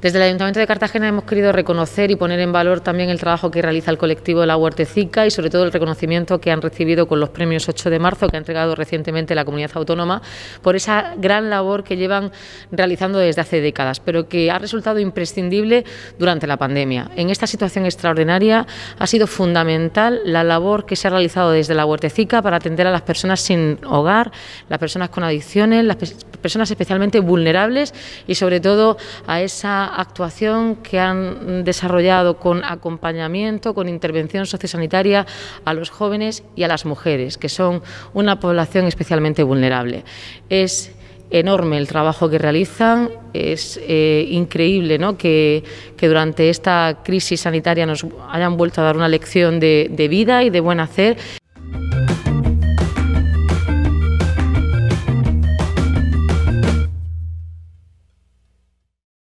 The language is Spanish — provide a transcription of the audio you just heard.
Desde el Ayuntamiento de Cartagena hemos querido reconocer y poner en valor también el trabajo que realiza el colectivo de la Huertecica y sobre todo el reconocimiento que han recibido con los premios 8 de marzo que ha entregado recientemente la comunidad autónoma por esa gran labor que llevan realizando desde hace décadas, pero que ha resultado imprescindible durante la pandemia. En esta situación extraordinaria ha sido fundamental la labor que se ha realizado desde la Huertecica para atender a las personas sin hogar, las personas con adicciones, las personas especialmente vulnerables y sobre todo a esa actuación que han desarrollado con acompañamiento, con intervención sociosanitaria a los jóvenes y a las mujeres, que son una población especialmente vulnerable. Es enorme el trabajo que realizan. Es eh, increíble ¿no? que, durante esta crisis sanitaria nos hayan vuelto a dar una lección de, de vida y de buen hacer.